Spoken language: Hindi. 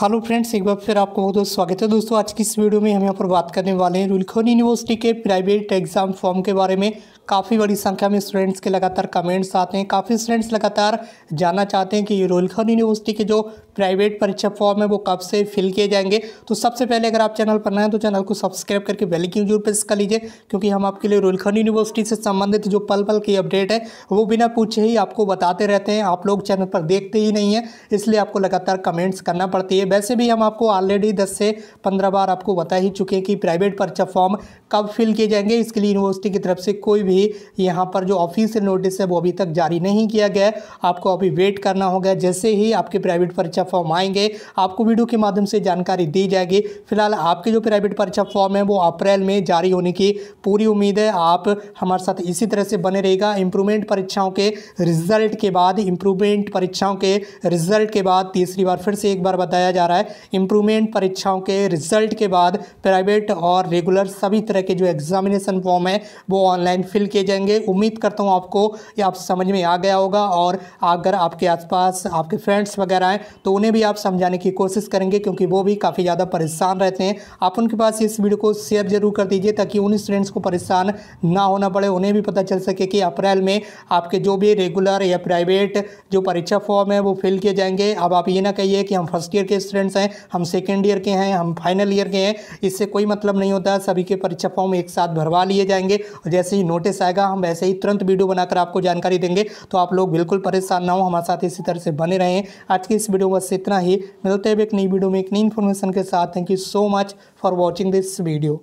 हेलो फ्रेंड्स एक बार फिर आपको बहुत बहुत स्वागत है दोस्तों आज की इस वीडियो में हम यहाँ पर बात करने वाले हैं रुलखोन यूनिवर्सिटी के प्राइवेट एग्ज़ाम फॉर्म के बारे में काफ़ी बड़ी संख्या में स्टूडेंट्स के लगातार कमेंट्स आते हैं काफ़ी स्टूडेंट्स लगातार जानना चाहते हैं कि ये रोलखन यूनिवर्सिटी के जो प्राइवेट परीक्षा फॉर्म है वो कब से फिल किए जाएंगे तो सबसे पहले अगर आप चैनल पर नए हैं तो चैनल को सब्सक्राइब करके बेल की जरूर प्रेस कर लीजिए क्योंकि हम आपके लिए रोलखन यूनिवर्सिटी से संबंधित जो पल पल की अपडेट है वो बिना पूछे ही आपको बताते रहते हैं आप लोग चैनल पर देखते ही नहीं हैं इसलिए आपको लगातार कमेंट्स करना पड़ती है वैसे भी हम आपको ऑलरेडी दस से पंद्रह बार आपको बता ही चुके हैं कि प्राइवेट पर्चा फॉर्म कब फिल किए जाएंगे इसके लिए यूनिवर्सिटी की तरफ से कोई भी यहाँ पर जो ऑफिशियल नोटिस है वो अभी तक जारी नहीं किया गया आपको अभी वेट करना होगा जैसे ही आपके प्राइवेट पर्चा फॉर्म आएंगे आपको वीडियो के माध्यम से जानकारी दी जाएगी फिलहाल आपके जो प्राइवेट पर्चा फॉर्म है वो अप्रैल में जारी होने की पूरी उम्मीद है आप हमारे साथ इसी तरह से बने रहेगा इंप्रूवमेंट परीक्षाओं के रिजल्ट के बाद इंप्रूवमेंट परीक्षाओं के रिजल्ट के बाद तीसरी बार फिर से एक बार बताया जा रहा है इंप्रूवमेंट परीक्षाओं के रिजल्ट के बाद प्राइवेट और रेगुलर सभी तरह के जो एग्जामिनेशन फॉर्म है वो ऑनलाइन फिल किए जाएंगे उम्मीद करता हूँ आपको ये आप समझ में आ गया होगा और अगर आपके आसपास आपके फ्रेंड्स वगैरह हैं तो उन्हें भी आप समझाने की कोशिश करेंगे क्योंकि वो भी काफ़ी ज़्यादा परेशान रहते हैं आप उनके पास इस वीडियो को शेयर जरूर कर दीजिए ताकि उन स्टूडेंट्स को परेशान ना होना पड़े उन्हें भी पता चल सके कि अप्रैल में आपके जो भी रेगुलर या प्राइवेट जो परीक्षा फॉर्म है वो फिल किए जाएंगे अब आप ये ना कहिए कि हम फर्स्ट ईयर के स्टूडेंट्स हैं हम सेकेंड ईयर के हैं हम फाइनल ईयर के हैं इससे कोई मतलब नहीं होता सभी के परीक्षा फॉर्म एक साथ भरवा लिए जाएंगे और जैसे ही नोटिस आएगा हम वैसे ही तुरंत वीडियो बनाकर आपको जानकारी देंगे तो आप लोग बिल्कुल परेशान ना हो हमारे साथ इसी तरह से बने रहें आज की इस वीडियो में बस इतना ही मिलते हैं एक नई वीडियो में एक नई इन्फॉर्मेशन के साथ thank you so much for watching this video